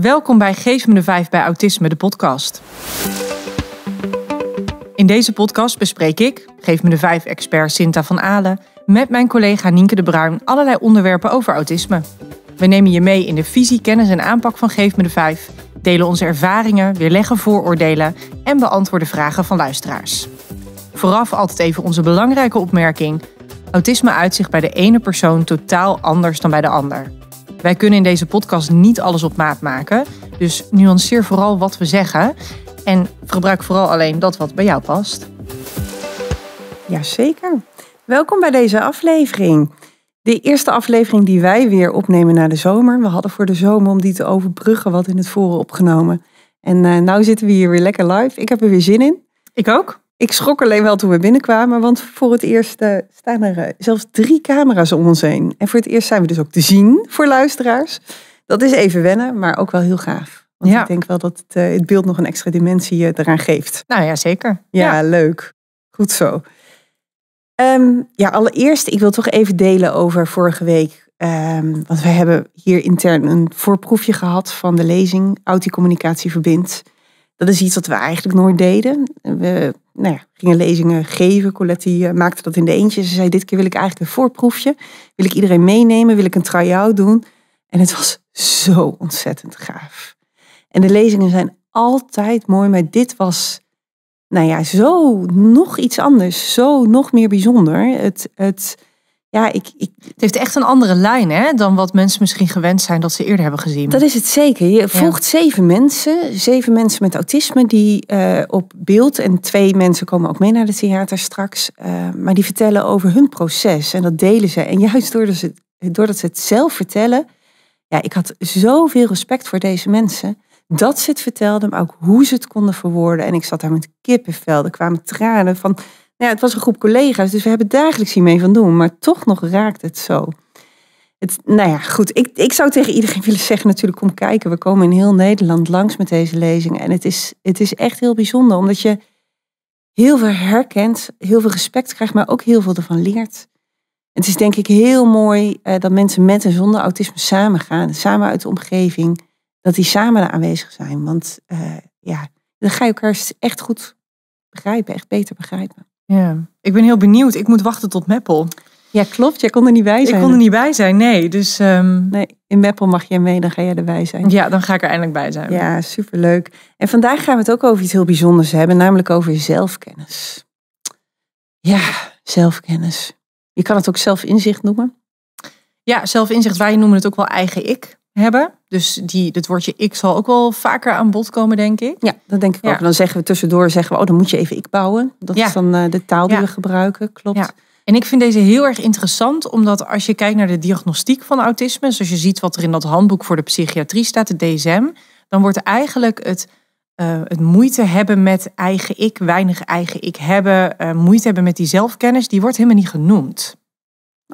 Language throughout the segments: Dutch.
Welkom bij Geef me de vijf bij Autisme, de podcast. In deze podcast bespreek ik, Geef me de vijf expert Sinta van Aalen met mijn collega Nienke de Bruin allerlei onderwerpen over autisme. We nemen je mee in de visie, kennis en aanpak van Geef me de vijf, delen onze ervaringen, weerleggen vooroordelen en beantwoorden vragen van luisteraars. Vooraf altijd even onze belangrijke opmerking. Autisme uitzicht zich bij de ene persoon totaal anders dan bij de ander. Wij kunnen in deze podcast niet alles op maat maken. Dus nuanceer vooral wat we zeggen. En gebruik vooral alleen dat wat bij jou past. Jazeker. Welkom bij deze aflevering. De eerste aflevering die wij weer opnemen na de zomer. We hadden voor de zomer om die te overbruggen wat in het voren opgenomen. En nu eh, nou zitten we hier weer lekker live. Ik heb er weer zin in. Ik ook. Ik schrok alleen wel toen we binnenkwamen, want voor het eerst eh, staan er eh, zelfs drie camera's om ons heen. En voor het eerst zijn we dus ook te zien voor luisteraars. Dat is even wennen, maar ook wel heel gaaf. Want ik denk wel dat het, eh, het, beeld nog een extra dimensie eraan geeft. Nou ja, zeker. Ja, leuk. Goed zo. Ehm, ja, allereerst, ik wil toch even delen over vorige week. Ehm, want we hebben hier intern een voorproefje gehad van de lezing Autie Communicatie Verbindt. Dat is iets wat we eigenlijk nooit deden. We nou ja, gingen lezingen geven. Colette eh, maakte dat in de eentje. Ze zei, dit keer wil ik eigenlijk een voorproefje. Wil ik iedereen meenemen, wil ik een try-out doen. En het was zo ontzettend gaaf. En de lezingen zijn altijd mooi, maar dit was, nou ja, zo nog iets anders. Zo nog meer bijzonder. Het... het ja, ik, ik, Het heeft echt een andere lijn hè, dan wat mensen misschien gewend zijn dat ze eerder hebben gezien. Dat is het zeker. Je volgt zeven mensen, zeven mensen met autisme die eh, op beeld, en twee mensen komen ook mee naar de theater straks, eh, maar die vertellen over hun proces en dat delen ze. En juist doordat ze, doordat ze het zelf vertellen, ja, ik had zoveel respect voor deze mensen. Dat ze het vertelden, maar ook hoe ze het konden verwoorden. En ik zat daar met kippenvel, er kwamen tranen van ja, het was een groep collega's, dus we hebben dagelijks hiermee van doen. Maar toch nog raakt het zo. Het, nou ja, goed. Ik, ik zou tegen iedereen willen zeggen natuurlijk, kom kijken. We komen in heel Nederland langs met deze lezing. En het is, het is echt heel bijzonder, omdat je heel veel herkent, heel veel respect krijgt, maar ook heel veel ervan leert. Het is denk ik heel mooi eh, dat mensen met en zonder autisme samen gaan, samen uit de omgeving, dat die samen aanwezig zijn. Want eh, ja, dan ga je elkaar echt goed begrijpen, echt beter begrijpen. Ja, ik ben heel benieuwd. Ik moet wachten tot Meppel. Ja, klopt. Jij kon er niet bij zijn. Ik kon er niet bij zijn, nee. Dus, ehm, nee in Meppel mag jij mee, dan ga jij erbij zijn. Ja, dan ga ik er eindelijk bij zijn. Ja, superleuk. En vandaag gaan we het ook over iets heel bijzonders hebben, namelijk over zelfkennis. Ja, zelfkennis. Je kan het ook zelfinzicht noemen. Ja, zelfinzicht. Wij noemen het ook wel eigen ik hebben. Dus die, dat woordje ik zal ook wel vaker aan bod komen, denk ik. Ja, dat denk ik ook. dan zeggen we tussendoor, zeggen we, oh, dan moet je even ik bouwen. Dat is dan eh, de taal die we gebruiken, klopt. En ik vind deze heel erg interessant, omdat als je kijkt naar de diagnostiek van autisme, zoals je ziet wat er in dat handboek voor de psychiatrie staat, de DSM, dan wordt eigenlijk het, eh, het moeite hebben met eigen ik, weinig eigen ik hebben, eh, moeite hebben met die zelfkennis, die wordt helemaal niet genoemd.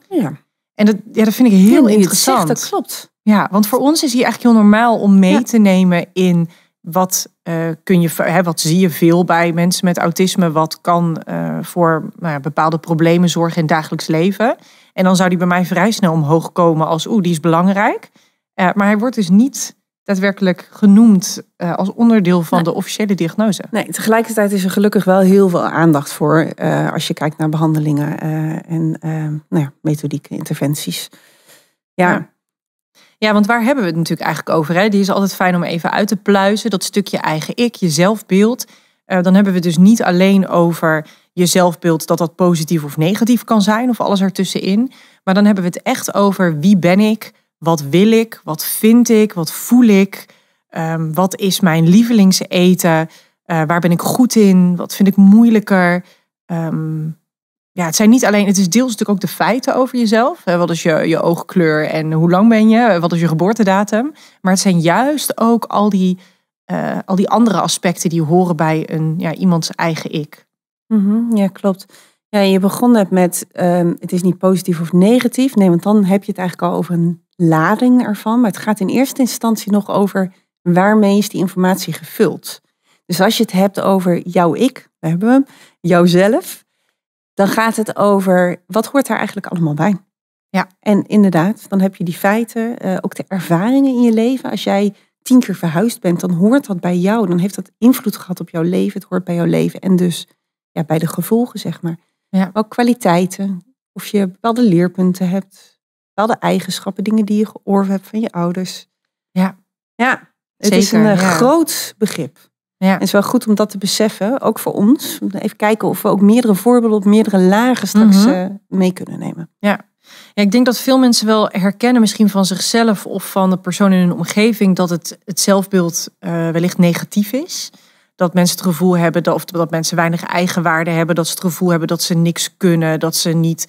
Ja. En dat, ja, dat vind ik heel interessant. dat klopt. Ja, want voor ons is hier eigenlijk heel normaal om mee te nemen in wat eh, kun je, hè, wat zie je veel bij mensen met autisme, wat kan eh, voor nou bepaalde problemen zorgen in het dagelijks leven. En dan zou die bij mij vrij snel omhoog komen als oeh, die is belangrijk. Eh, maar hij wordt dus niet daadwerkelijk genoemd eh, als onderdeel van de officiële diagnose. Nee, tegelijkertijd is er gelukkig wel heel veel aandacht voor eh, als je kijkt naar behandelingen eh, en nou ja, methodieke interventies. ja. ja. want waar hebben we het natuurlijk eigenlijk over? Hè? Die is altijd fijn om even uit te pluizen. Dat stukje eigen ik, je zelfbeeld. dan hebben we dus niet alleen over je zelfbeeld dat dat positief of negatief kan zijn of alles ertussenin. Maar dan hebben we het echt over wie ben ik? Wat wil ik? Wat vind ik? Wat voel ik? Ehm, wat is mijn lievelingseten? Uh, eh, waar ben ik goed in? Wat vind ik moeilijker? Ehm, ja, het zijn niet alleen, het is deels natuurlijk ook de feiten over jezelf. Wat is je, je oogkleur en hoe lang ben je? Wat is je geboortedatum? Maar het zijn juist ook al die, eh, al die andere aspecten die horen bij een, ja, iemands eigen ik. Mm ja, klopt. Ja, je begon net met ehm, het is niet positief of negatief. Nee, want dan heb je het eigenlijk al over een lading ervan. Maar het gaat in eerste instantie nog over waarmee is die informatie gevuld. Dus als je het hebt over jouw ik, we hebben hem, jouzelf, dan gaat het over wat hoort daar eigenlijk allemaal bij. Ja. En inderdaad, dan heb je die feiten, eh, ook de ervaringen in je leven. Als jij tien keer verhuisd bent, dan hoort dat bij jou. Dan heeft dat invloed gehad op jouw leven. Het hoort bij jouw leven. En dus ja, bij de gevolgen, zeg maar. Ja. Ook kwaliteiten. Of je bepaalde leerpunten hebt bepaalde eigenschappen, dingen die je georven hebt van je ouders. Ja. Ja, het is een eh, groot begrip. Ja. het is wel goed om dat te beseffen, ook voor ons. Even kijken of we ook meerdere voorbeelden op meerdere lagen straks mhm. eh, mee kunnen nemen. Ja. ja, ik denk dat veel mensen wel herkennen, misschien van zichzelf of van de persoon in hun omgeving, dat het, het zelfbeeld eh, wellicht negatief is. Dat mensen het gevoel hebben, dat, of dat mensen weinig eigenwaarde hebben, dat ze het gevoel hebben dat ze niks kunnen, dat ze niet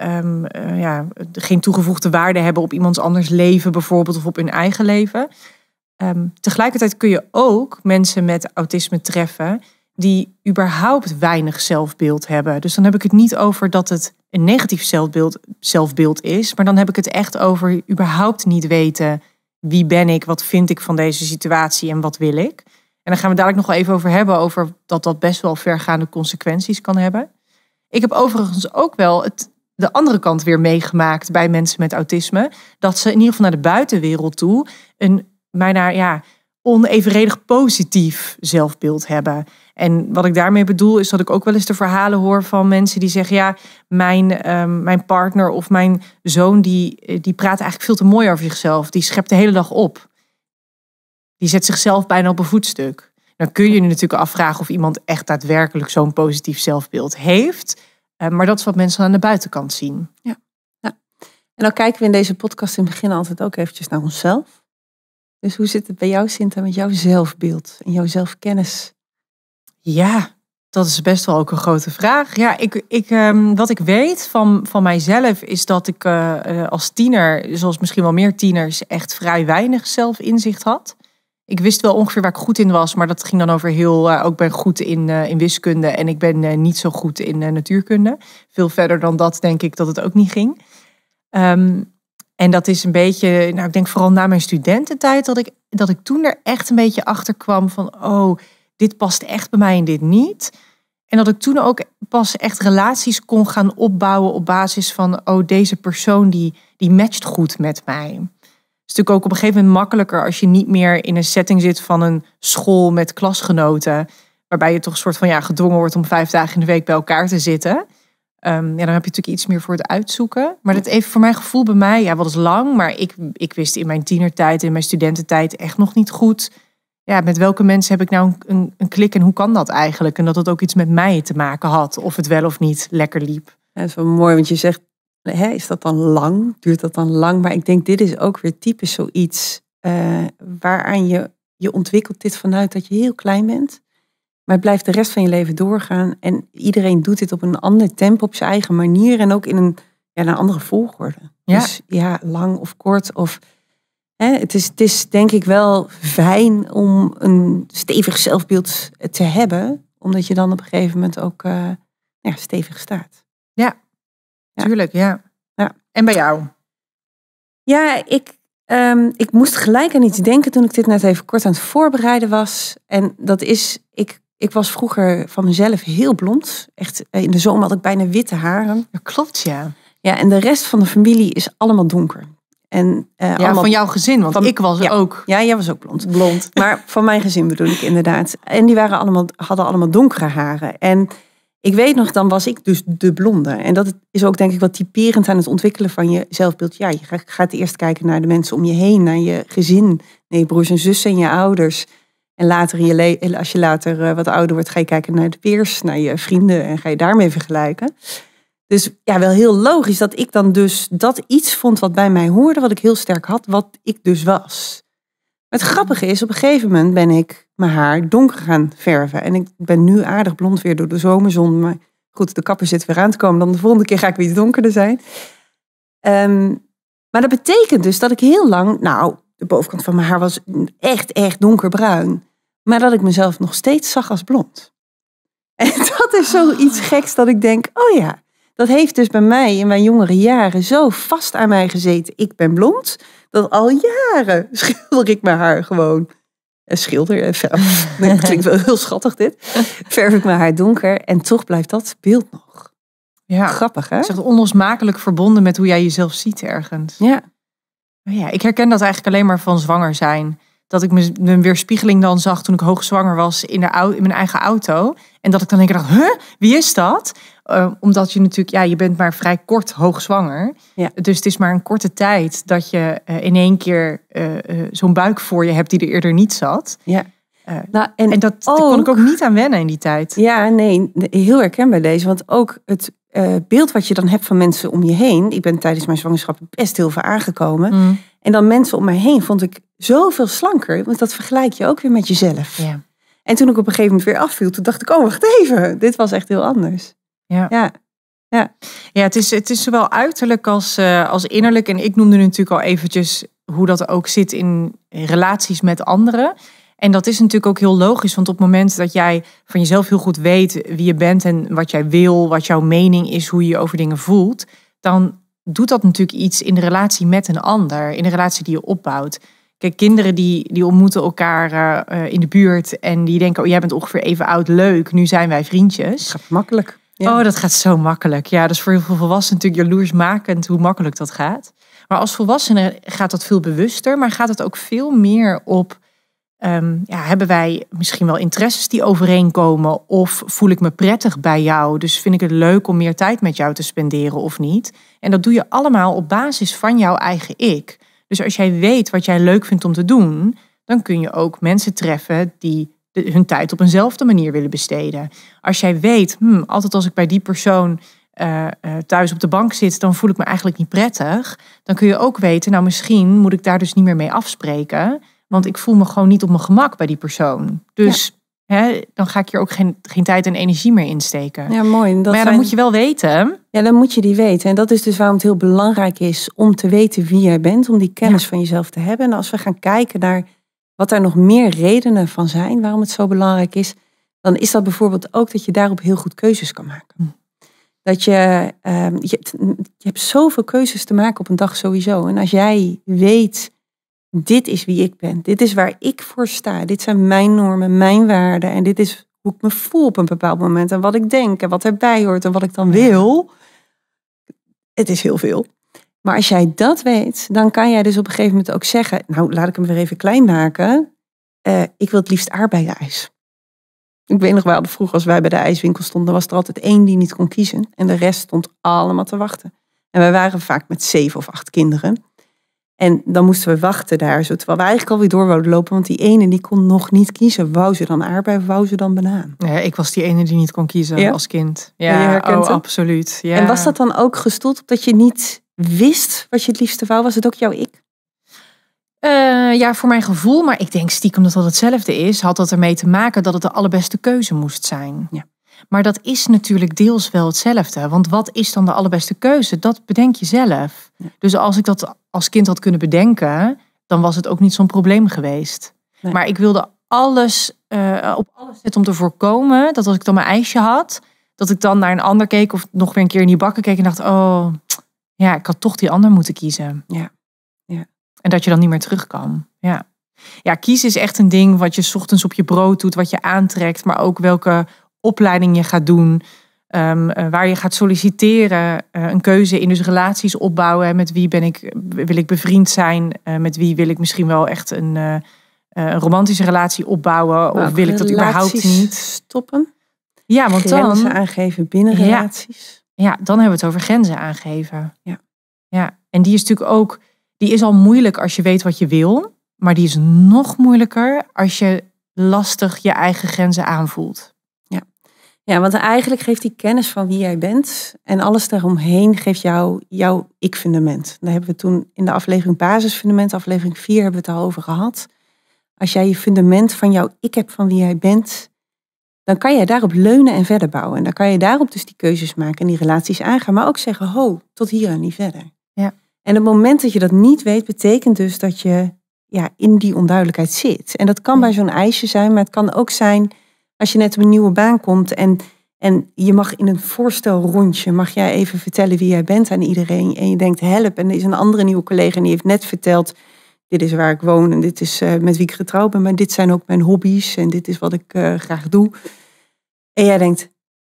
Ehm, eh, ja, geen toegevoegde waarde hebben op iemands anders leven bijvoorbeeld of op hun eigen leven. Ehm, tegelijkertijd kun je ook mensen met autisme treffen die überhaupt weinig zelfbeeld hebben. Dus dan heb ik het niet over dat het een negatief zelfbeeld, zelfbeeld is, maar dan heb ik het echt over überhaupt niet weten wie ben ik, wat vind ik van deze situatie en wat wil ik. En dan gaan we dadelijk nog wel even over hebben, over dat dat best wel vergaande consequenties kan hebben. Ik heb overigens ook wel het de andere kant weer meegemaakt bij mensen met autisme. Dat ze in ieder geval naar de buitenwereld toe een bijna ja, onevenredig positief zelfbeeld hebben. En wat ik daarmee bedoel is dat ik ook wel eens de verhalen hoor van mensen die zeggen: Ja, mijn, ehm, mijn partner of mijn zoon die, eh, die praat eigenlijk veel te mooi over zichzelf. Die schept de hele dag op. Die zet zichzelf bijna op een voetstuk. Dan kun je je natuurlijk afvragen of iemand echt daadwerkelijk zo'n positief zelfbeeld heeft. Eh, maar dat is wat mensen aan de buitenkant zien. Ja. ja. En dan kijken we in deze podcast in het begin altijd ook eventjes naar onszelf. Dus hoe zit het bij jou, Sinta, met jouw zelfbeeld en jouw zelfkennis? Ja, dat is best wel ook een grote vraag. Ja, ik, ik, ehm, wat ik weet van, van mijzelf is dat ik eh, eh, als tiener, zoals misschien wel meer tieners, echt vrij weinig zelfinzicht had ik wist wel ongeveer waar ik goed in was, maar dat ging dan over heel. Eh, ook ben goed in, eh, in wiskunde en ik ben eh, niet zo goed in natuurkunde. Veel verder dan dat denk ik dat het ook niet ging. Ehm, en dat is een beetje, nou ik denk vooral na mijn studententijd, dat ik, dat ik toen er echt een beetje achter kwam van, oh, dit past echt bij mij en dit niet. En dat ik toen ook pas echt relaties kon gaan opbouwen op basis van, oh, deze persoon die, die matcht goed met mij is natuurlijk ook op een gegeven moment makkelijker als je niet meer in een setting zit van een school met klasgenoten. Waarbij je toch een soort van ja, gedwongen wordt om vijf dagen in de week bij elkaar te zitten. Ehm, ja, dan heb je natuurlijk iets meer voor het uitzoeken. Maar dat even voor mijn gevoel bij mij, ja, wat is lang. Maar ik, ik wist in mijn tienertijd, in mijn studententijd echt nog niet goed. Ja, met welke mensen heb ik nou een, een, een klik en hoe kan dat eigenlijk? En dat het ook iets met mij te maken had. Of het wel of niet lekker liep. Ja, dat is wel mooi, want je zegt hè, is dat dan lang? Duurt dat dan lang? Maar ik denk, dit is ook weer typisch zoiets uh, waaraan je, je ontwikkelt dit vanuit dat je heel klein bent. Maar het blijft de rest van je leven doorgaan. En iedereen doet dit op een ander tempo, op zijn eigen manier. En ook in een, ja, een andere volgorde. Ja. Dus ja, lang of kort of... Hè, het, is, het is denk ik wel fijn om een stevig zelfbeeld te hebben. Omdat je dan op een gegeven moment ook eh, ja, stevig staat. Ja, Tuurlijk, ja. ja. En bij jou? Ja, ik, ehm, ik moest gelijk aan iets denken toen ik dit net even kort aan het voorbereiden was. En dat is, ik, ik was vroeger van mezelf heel blond. Echt, eh, in de zomer had ik bijna witte haren. Dat klopt, ja. Ja, en de rest van de familie is allemaal donker. En, eh, ja, allemaal... van jouw gezin, want ik was ook. Ja, jij was ook blond. Blond. Maar van mijn gezin bedoel ik inderdaad. En die waren allemaal, hadden allemaal donkere haren. En ik weet nog, dan was ik dus de blonde. En dat is ook denk ik wat typerend aan het ontwikkelen van je zelfbeeld. Ja, je gaat eerst kijken naar de mensen om je heen, naar je gezin, nee, broers en zussen en je ouders. En later in je als je later eh, wat ouder wordt, ga je kijken naar de peers, naar je vrienden en ga je daarmee vergelijken. Dus ja, wel heel logisch dat ik dan dus dat iets vond wat bij mij hoorde, wat ik heel sterk had, wat ik dus was. Het grappige is, op een gegeven moment ben ik mijn haar donker gaan verven. En ik ben nu aardig blond weer door de zomerzon. Maar goed, de kapper zit weer aan te komen. Dan de volgende keer ga ik weer donkerder zijn. Ehm, maar dat betekent dus dat ik heel lang, nou, de bovenkant van mijn haar was echt, echt donkerbruin. Maar dat ik mezelf nog steeds zag als blond. En dat is zoiets ah. geks dat ik denk, oh ja, dat heeft dus bij mij in mijn jongere jaren zo vast aan mij gezeten. Ik ben blond dat al jaren schilder ik mijn haar gewoon. En schilder en eh, verf. klinkt wel heel schattig dit. Verf ik mijn haar donker en toch blijft dat beeld nog. Ja. Grappig hè? Het is echt onlosmakelijk verbonden met hoe jij jezelf ziet ergens. Ja. Oh ja, ik herken dat eigenlijk alleen maar van zwanger zijn. Dat ik mijn weerspiegeling dan zag toen ik hoogzwanger was in, de, in mijn eigen auto. En dat ik dan denk, dacht, huh, wie is dat? Eh, omdat je natuurlijk, ja, je bent maar vrij kort hoogzwanger. Ja. Dus het is maar een korte tijd dat je eh, in één keer eh, zo'n buik voor je hebt die er eerder niet zat. Ja. nou, en, dat kon ik ook niet aan wennen in die tijd. Ja, nee, heel herkenbaar deze. Want ook het beeld wat je dan hebt van mensen om je heen. Ik ben tijdens mijn zwangerschap best heel veel aangekomen. Mm. En dan mensen om mij heen vond ik zoveel slanker. Want dat vergelijk je ook weer met jezelf. Ja. En toen ik op een gegeven moment weer afviel, toen dacht ik, oh wacht even, dit was echt heel anders. Ja. ja. Ja, ja het, is, het is zowel uiterlijk als, eh, als innerlijk. En ik noemde natuurlijk al eventjes hoe dat ook zit in, relaties met anderen. En dat is natuurlijk ook heel logisch, want op het moment dat jij van jezelf heel goed weet wie je bent en wat jij wil, wat jouw mening is, hoe je je over dingen voelt, dan doet dat natuurlijk iets in de relatie met een ander, in de relatie die je opbouwt. Kijk, kinderen die, die ontmoeten elkaar eh, eh, in de buurt en die denken, oh jij bent ongeveer even oud, leuk, nu zijn wij vriendjes. Dat gaat makkelijk. Oh, dat gaat zo makkelijk. Ja, dat is voor heel veel volwassenen natuurlijk jaloersmakend hoe makkelijk dat gaat. Maar als volwassenen gaat dat veel bewuster, maar gaat het ook veel meer op. Ehm, ja, hebben wij misschien wel interesses die overeenkomen? Of voel ik me prettig bij jou? Dus vind ik het leuk om meer tijd met jou te spenderen of niet? En dat doe je allemaal op basis van jouw eigen ik. Dus als jij weet wat jij leuk vindt om te doen, dan kun je ook mensen treffen die de, hun tijd op eenzelfde manier willen besteden. Als jij weet, hmm, altijd als ik bij die persoon eh, eh, thuis op de bank zit, dan voel ik me eigenlijk niet prettig. Dan kun je ook weten, nou misschien moet ik daar dus niet meer mee afspreken. Want ik voel me gewoon niet op mijn gemak bij die persoon. Dus hè, dan ga ik hier ook geen, geen tijd en energie meer insteken. Ja, mooi. maar dan moet je wel weten. Ja, dan moet je die weten. En dat is dus waarom het heel belangrijk is om te weten wie jij bent. Om die kennis van jezelf te hebben. En als we gaan kijken naar wat er nog meer redenen van zijn waarom het zo belangrijk is, dan is dat bijvoorbeeld ook dat je daarop heel goed keuzes kan maken. Hm. Dat je, ehm, je, je, hebt zoveel keuzes te maken op een dag sowieso. En als jij weet, dit is wie ik ben, dit is waar ik voor sta, dit zijn mijn normen, mijn waarden en dit is hoe ik me voel op een bepaald moment en wat ik denk en wat erbij hoort en wat ik dan wil. Het is heel veel. Maar als jij dat weet, dan kan jij dus op een gegeven moment ook zeggen, nou laat ik hem weer even klein maken. Eh, ik wil het liefst aardbeienijs. Ik weet nog wel, vroeger als wij bij de ijswinkel stonden, was er altijd één die niet kon kiezen. En de rest stond allemaal te wachten. En wij waren vaak met zeven of acht kinderen. En dan moesten we wachten daar, zo, terwijl we eigenlijk alweer door wilden lopen. Want die ene die kon nog niet kiezen. Wou ze dan aardbei of wou ze dan banaan? Ja, ik was die ene die niet kon kiezen als kind. Ja, oh, absoluut. Ja. En was dat dan ook gestoeld op dat je niet wist wat je het liefste wou? Was het ook jouw ik? Eh, ja, voor mijn gevoel, maar ik denk stiekem dat dat hetzelfde is, had dat ermee te maken dat het de allerbeste keuze moest zijn. Ja. Maar dat is natuurlijk deels wel hetzelfde. Want wat is dan de allerbeste keuze? Dat bedenk je zelf. Dus als ik dat als kind had kunnen bedenken, dan was het ook niet zo'n probleem geweest. Maar ik wilde alles eh, op alles zetten om te voorkomen dat als ik dan mijn ijsje had, dat ik dan naar een ander keek of nog weer een keer in die bakken keek en dacht: oh, ja, ik had toch die ander moeten kiezen. Ja. ja. En dat je dan niet meer terug kan. Ja. Ja, kiezen is echt een ding wat je ochtends op je brood doet, wat je aantrekt, maar ook welke opleiding je gaat doen, ehm, eh, waar je gaat solliciteren, eh, een keuze in dus relaties opbouwen. met wie ben ik, wil ik bevriend zijn? Eh, met wie wil ik misschien wel echt een, een romantische relatie opbouwen? of wil ik dat überhaupt niet? Stoppen. Ja, want dan. aangeven binnen relaties. Ja. Ja, dan hebben we het over grenzen aangeven. Ja. ja. En die is natuurlijk ook, die is al moeilijk als je weet wat je wil, maar die is nog moeilijker als je lastig je eigen grenzen aanvoelt. Ja, ja want eigenlijk geeft die kennis van wie jij bent en alles daaromheen geeft jou jouw ik-fundament. Daar hebben we toen in de aflevering basisfundament, aflevering 4, hebben we het al over gehad. Als jij je fundament van jouw ik hebt van wie jij bent, dan kan jij daarop leunen en verder bouwen. En dan kan je daarop dus die keuzes maken en die relaties aangaan. Maar ook zeggen, ho, tot hier en niet verder. Ja. En het moment dat je dat niet weet, betekent dus dat je ja, in die onduidelijkheid zit. En dat kan bij zo'n ijsje zijn, maar het kan ook zijn als je net op een nieuwe baan komt en, en je mag in een voorstelrondje, mag jij even vertellen wie jij bent aan iedereen. En je denkt, help, en er is een andere nieuwe collega die heeft net verteld, dit is waar ik woon en dit is eh, met wie ik getrouwd ben, maar dit zijn ook mijn hobby's en dit is wat ik eh, graag doe. En jij denkt,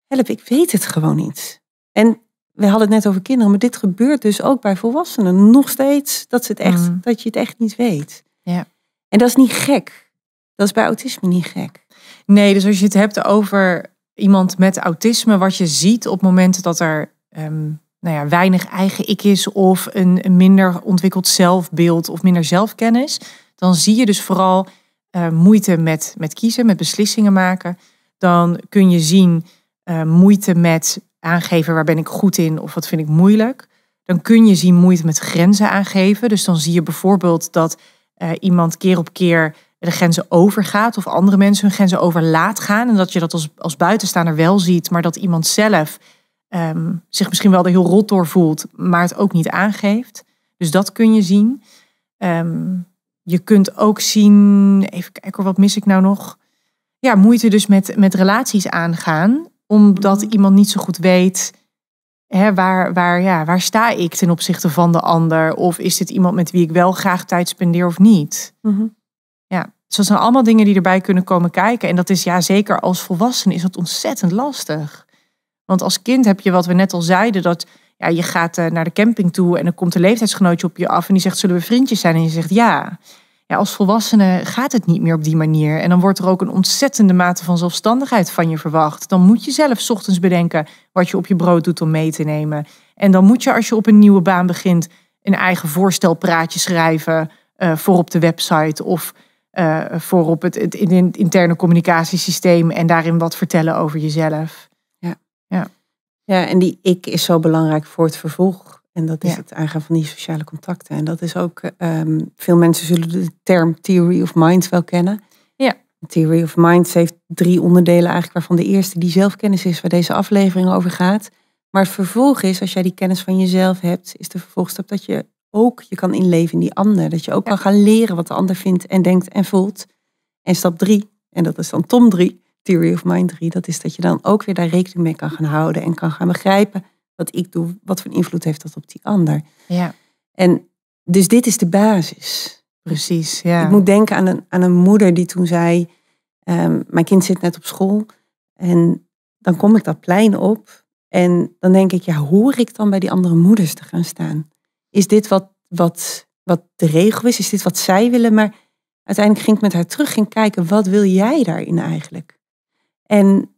help, ik weet het gewoon niet. En we hadden het net over kinderen, maar dit gebeurt dus ook bij volwassenen nog steeds. Dat, ze het echt, mm. dat je het echt niet weet. Ja. En dat is niet gek. Dat is bij autisme niet gek. Nee, dus als je het hebt over iemand met autisme, wat je ziet op momenten dat er ehm, nou ja, weinig eigen ik is of een, minder ontwikkeld zelfbeeld of minder zelfkennis, dan zie je dus vooral eh, moeite met, met kiezen, met beslissingen maken dan kun je zien eh, moeite met aangeven waar ben ik goed in of wat vind ik moeilijk. Dan kun je zien moeite met grenzen aangeven. Dus dan zie je bijvoorbeeld dat eh, iemand keer op keer de grenzen overgaat of andere mensen hun grenzen overlaat gaan. En dat je dat als, als buitenstaander wel ziet, maar dat iemand zelf ehm, zich misschien wel er heel rot door voelt, maar het ook niet aangeeft. Dus dat kun je zien. Ehm, je kunt ook zien, even kijken wat mis ik nou nog ja, moeite dus met, met relaties aangaan, omdat mm. iemand niet zo goed weet hè, waar, waar, ja, waar sta ik ten opzichte van de ander? Of is dit iemand met wie ik wel graag tijd spendeer of niet? Mm-hmm. Ja, dus dat zijn allemaal dingen die erbij kunnen komen kijken. En dat is ja, zeker als volwassene is dat ontzettend lastig. Want als kind heb je wat we net al zeiden, dat ja, je gaat eh, naar de camping toe en dan komt een leeftijdsgenootje op je af en die zegt: Zullen we vriendjes zijn? En je zegt ja als volwassene gaat het niet meer op die manier. En dan wordt er ook een ontzettende mate van zelfstandigheid van je verwacht. Dan moet je zelf ochtends bedenken wat je op je brood doet om mee te nemen. En dan moet je als je op een nieuwe baan begint een eigen voorstelpraatje schrijven eh, voor op de website of eh, voor op het, het, interne communicatiesysteem en daarin wat vertellen over jezelf. Ja. Ja. ja, en die ik is zo belangrijk voor het vervolg. En dat is het aangaan van die sociale contacten. En dat is ook, ehm, veel mensen zullen de term Theory of Mind wel kennen. Ja. Theory of Mind heeft drie onderdelen eigenlijk, waarvan de eerste die zelfkennis is, waar deze aflevering over gaat. Maar het vervolg is, als jij die kennis van jezelf hebt, is de vervolgstap dat je ook je kan inleven in die ander. Dat je ook kan gaan leren wat de ander vindt en denkt en voelt. En stap drie, en dat is dan Tom drie, Theory of Mind drie. dat is dat je dan ook weer daar rekening mee kan gaan houden en kan gaan begrijpen wat ik doe, wat voor invloed heeft dat op die ander? Ja. En dus dit is de basis. Precies, ja. Ik moet denken aan een, aan een moeder die toen zei, ehm, mijn kind zit net op school en dan kom ik dat plein op en dan denk ik, ja, hoor ik dan bij die andere moeders te gaan staan? Is dit wat, wat, wat de regel is? Is dit wat zij willen? Maar uiteindelijk ging ik met haar terug ging kijken, wat wil jij daarin eigenlijk? En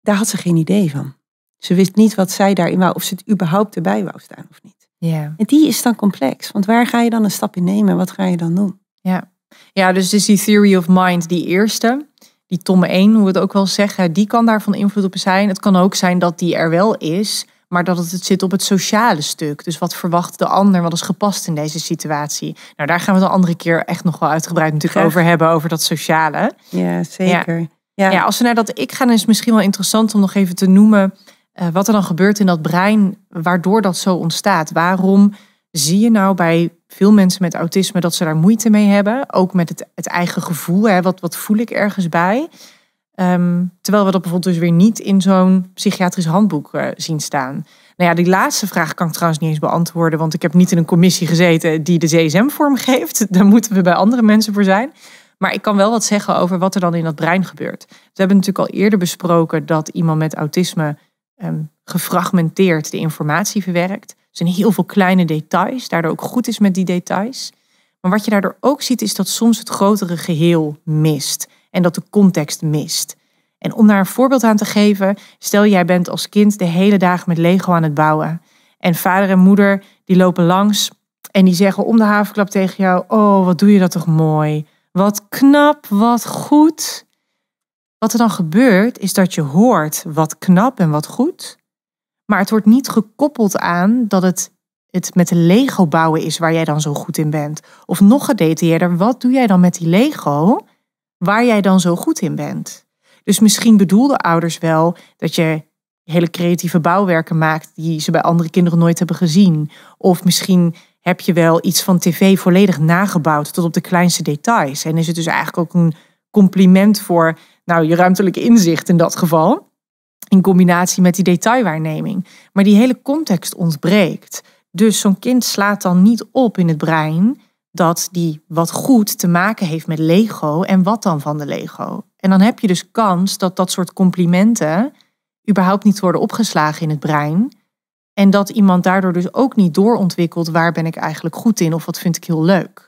daar had ze geen idee van. Ze wist niet wat zij in wou, of ze het überhaupt erbij wou staan of niet. Ja. En die is dan complex, want waar ga je dan een stap in nemen wat ga je dan doen? Ja, ja dus is die theory of mind die eerste, die tomme 1, hoe we het ook wel zeggen, die kan daar van invloed op zijn. Het kan ook zijn dat die er wel is, maar dat het zit op het sociale stuk. Dus wat verwacht de ander, wat is gepast in deze situatie? Nou, daar gaan we het een andere keer echt nog wel uitgebreid natuurlijk over hebben, over dat sociale. Ja, zeker. Ja. Ja. als we naar dat ik gaan, is het misschien wel interessant om nog even te noemen eh, wat er dan gebeurt in dat brein, waardoor dat zo ontstaat. Waarom zie je nou bij veel mensen met autisme dat ze daar moeite mee hebben? Ook met het, het eigen gevoel, hè? Wat, wat voel ik ergens bij? Ehm, terwijl we dat bijvoorbeeld dus weer niet in zo'n psychiatrisch handboek eh, zien staan. Nou ja, die laatste vraag kan ik trouwens niet eens beantwoorden, want ik heb niet in een commissie gezeten die de CSM vormgeeft. Daar moeten we bij andere mensen voor zijn. Maar ik kan wel wat zeggen over wat er dan in dat brein gebeurt. We hebben natuurlijk al eerder besproken dat iemand met autisme Ehm, gefragmenteerd de informatie verwerkt. Er zijn heel veel kleine details, daardoor ook goed is met die details. Maar wat je daardoor ook ziet is dat soms het grotere geheel mist en dat de context mist. En om daar een voorbeeld aan te geven, stel jij bent als kind de hele dag met Lego aan het bouwen. En vader en moeder die lopen langs en die zeggen om de havenklap tegen jou: Oh, wat doe je dat toch mooi? Wat knap, wat goed. Wat er dan gebeurt is dat je hoort wat knap en wat goed, maar het wordt niet gekoppeld aan dat het het met de Lego bouwen is waar jij dan zo goed in bent. Of nog gedetailleerder, wat doe jij dan met die Lego waar jij dan zo goed in bent? Dus misschien bedoelden ouders wel dat je hele creatieve bouwwerken maakt die ze bij andere kinderen nooit hebben gezien. Of misschien heb je wel iets van tv volledig nagebouwd tot op de kleinste details. En is het dus eigenlijk ook een compliment voor nou, je ruimtelijk inzicht in dat geval. In combinatie met die detailwaarneming. Maar die hele context ontbreekt. Dus zo'n kind slaat dan niet op in het brein dat die wat goed te maken heeft met Lego en wat dan van de Lego. En dan heb je dus kans dat dat soort complimenten überhaupt niet worden opgeslagen in het brein. En dat iemand daardoor dus ook niet doorontwikkelt waar ben ik eigenlijk goed in of wat vind ik heel leuk.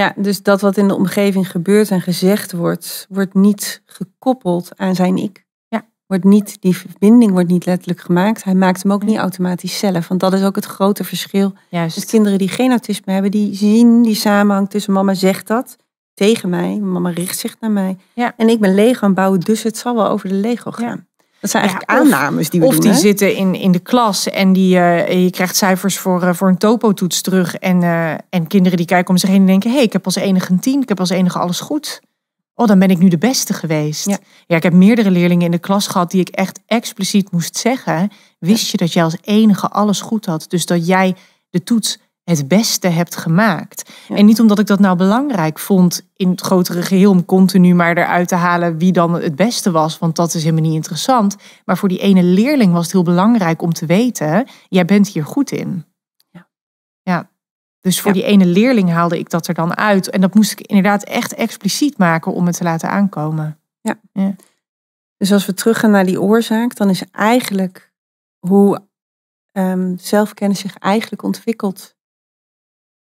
Ja, dus dat wat in de omgeving gebeurt en gezegd wordt, wordt niet gekoppeld aan zijn ik. Ja. Wordt niet, die verbinding wordt niet letterlijk gemaakt. Hij maakt hem ook niet automatisch zelf. Want dat is ook het grote verschil. Juist. Dus kinderen die geen autisme hebben, die zien die samenhang tussen mama zegt dat tegen mij, mama richt zich naar mij. Ja. En ik ben Lego aan bouwen, dus het zal wel over de Lego gaan. Ja. Dat zijn eigenlijk ja, aannames die we of doen. Of die zitten in, in de klas en die, eh, je krijgt cijfers voor, eh, voor een topotoets terug. En, eh, en kinderen die kijken om zich heen en denken... hé, hey, ik heb als enige een tien, ik heb als enige alles goed. Oh, dan ben ik nu de beste geweest. Ja. ja, ik heb meerdere leerlingen in de klas gehad die ik echt expliciet moest zeggen... wist je dat jij als enige alles goed had? Dus dat jij de toets het beste hebt gemaakt. En niet omdat ik dat nou belangrijk vond in het grotere geheel om continu maar eruit te halen wie dan het beste was, want dat is helemaal niet interessant. Maar voor die ene leerling was het heel belangrijk om te weten, jij bent hier goed in. Ja. ja. Dus voor die ene leerling haalde ik dat er dan uit. En dat moest ik inderdaad echt expliciet maken om het te laten aankomen. Ja. ja. Dus als we teruggaan naar die oorzaak, dan is eigenlijk hoe ehm, zelfkennis zich eigenlijk ontwikkelt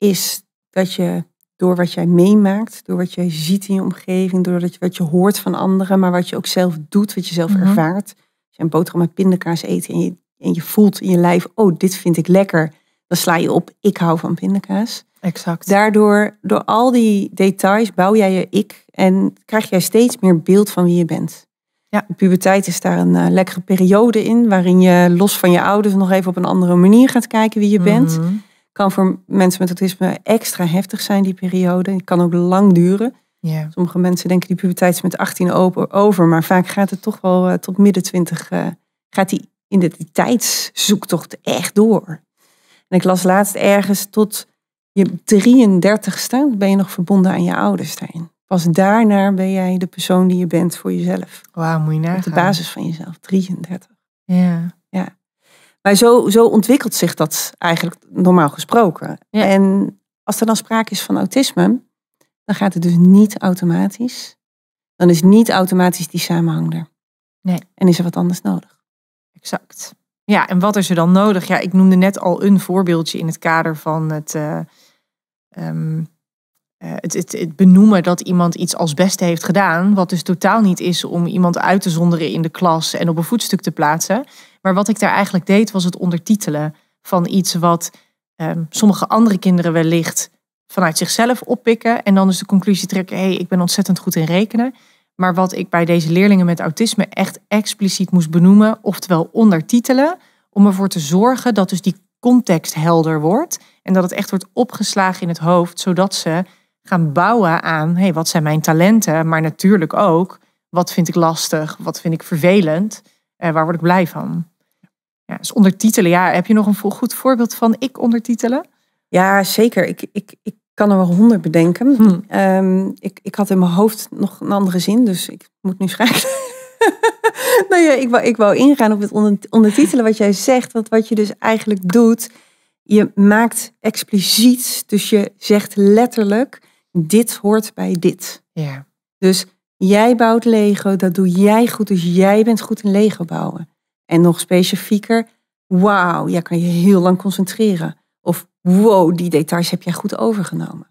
is dat je door wat jij meemaakt, door wat jij ziet in je omgeving, door wat je hoort van anderen, maar wat je ook zelf doet, wat je zelf mhm. ervaart. Als je een boterham met pindakaas eet en je, en je voelt in je lijf, oh, dit vind ik lekker, dan sla je op, ik hou van pindakaas. Exact. Daardoor, door al die details, bouw jij je ik en krijg jij steeds meer beeld van wie je bent. Ja. puberteit is daar een eh, lekkere periode in, waarin je los van je ouders nog even op een andere manier gaat kijken wie je bent. Mhm kan voor mensen met autisme extra heftig zijn, die periode. Het kan ook lang duren. Sommige mensen denken die puberteit is met 18 over, maar vaak gaat het toch wel eh, tot midden 20, eh, gaat die identiteitszoektocht echt door. En ik las laatst ergens tot je 33ste ben je nog verbonden aan je ouders daarin. Pas daarna ben jij de persoon die je bent voor jezelf. Wauw, moet je nagaan. Op de basis van jezelf, 33. Ja. Maar zo, zo ontwikkelt zich dat eigenlijk normaal gesproken. En als er dan sprake is van autisme, dan gaat het dus niet automatisch. Dan is niet automatisch die samenhang er. Nee. En is er wat anders nodig. Exact. Ja, en wat is er dan nodig? Ja, ik noemde net al een voorbeeldje in het kader van het, eh, ehm, eh, het, het, het, benoemen dat iemand iets als beste heeft gedaan. Wat dus totaal niet is om iemand uit te zonderen in de klas en op een voetstuk te plaatsen. Maar wat ik daar eigenlijk deed, was het ondertitelen van iets wat ehm, sommige andere kinderen wellicht vanuit zichzelf oppikken. En dan dus de conclusie trekken: hé, hey, ik ben ontzettend goed in rekenen. Maar wat ik bij deze leerlingen met autisme echt expliciet moest benoemen, oftewel ondertitelen, om ervoor te zorgen dat dus die context helder wordt en dat het echt wordt opgeslagen in het hoofd, zodat ze gaan bouwen aan, hé, hey, wat zijn mijn talenten, maar natuurlijk ook, wat vind ik lastig, wat vind ik vervelend, eh, waar word ik blij van? Ja, dus ondertitelen, ja. Heb je nog een goed voorbeeld van ik ondertitelen? Ja, zeker. Ik, ik, ik kan er wel honderd bedenken. Hmm. Ehm, ik, ik had in mijn hoofd nog een andere zin, dus ik moet nu schrijven. nou ja, ik wou, ik wou ingaan op het ondertitelen wat jij zegt. Want wat je dus eigenlijk doet, je maakt expliciet, dus je zegt letterlijk, dit hoort bij dit. Ja. Dus jij bouwt Lego, dat doe jij goed, dus jij bent goed in Lego bouwen. En nog specifieker, wauw, jij kan je heel lang concentreren. Of wow, die details heb jij goed overgenomen.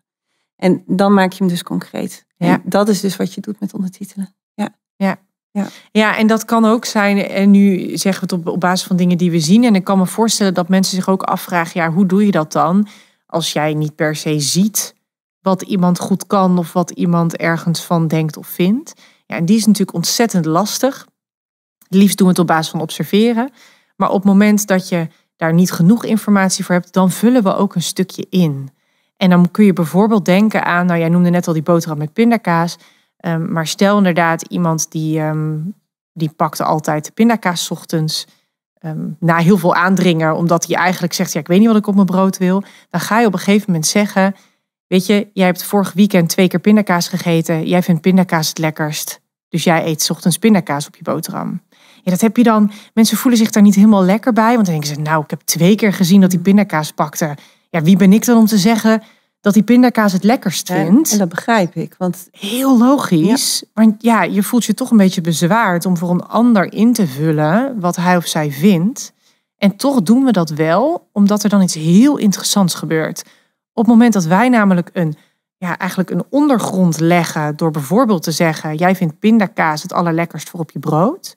En dan maak je hem dus concreet. Ja. dat is dus wat je doet met ondertitelen. Ja. Ja. Ja. ja, en dat kan ook zijn, en nu zeggen we het op, op basis van dingen die we zien. En ik kan me voorstellen dat mensen zich ook afvragen, ja, hoe doe je dat dan? Als jij niet per se ziet wat iemand goed kan of wat iemand ergens van denkt of vindt. Ja, en die is natuurlijk ontzettend lastig. Het liefst doen we het op basis van observeren. Maar op het moment dat je daar niet genoeg informatie voor hebt, dan vullen we ook een stukje in. En dan kun je bijvoorbeeld denken aan, nou jij noemde net al die boterham met pindakaas. Ehm, maar stel inderdaad iemand die, um, die pakte altijd pindakaas pindakaas ochtends. Ehm, na heel veel aandringen, omdat hij eigenlijk zegt, ja ik weet niet wat ik op mijn brood wil. Dan ga je op een gegeven moment zeggen, weet je, jij hebt vorig weekend twee keer pindakaas gegeten. Jij vindt pindakaas het lekkerst. Dus jij eet ochtends pindakaas op je boterham. Ja, dat heb je dan. Mensen voelen zich daar niet helemaal lekker bij. Want dan denken ze, nou, ik heb twee keer gezien dat die pindakaas pakte. Ja, wie ben ik dan om te zeggen dat die pindakaas het lekkerst vindt? en dat begrijp ik. Want... Heel logisch. Want ja, je voelt je toch een beetje bezwaard om voor een ander in te vullen wat hij of zij vindt. En toch doen we dat wel, omdat er dan iets heel interessants gebeurt. Op het moment dat wij namelijk een ja, eigenlijk een ondergrond leggen door bijvoorbeeld te zeggen: jij vindt pindakaas het allerlekkerst voor op je brood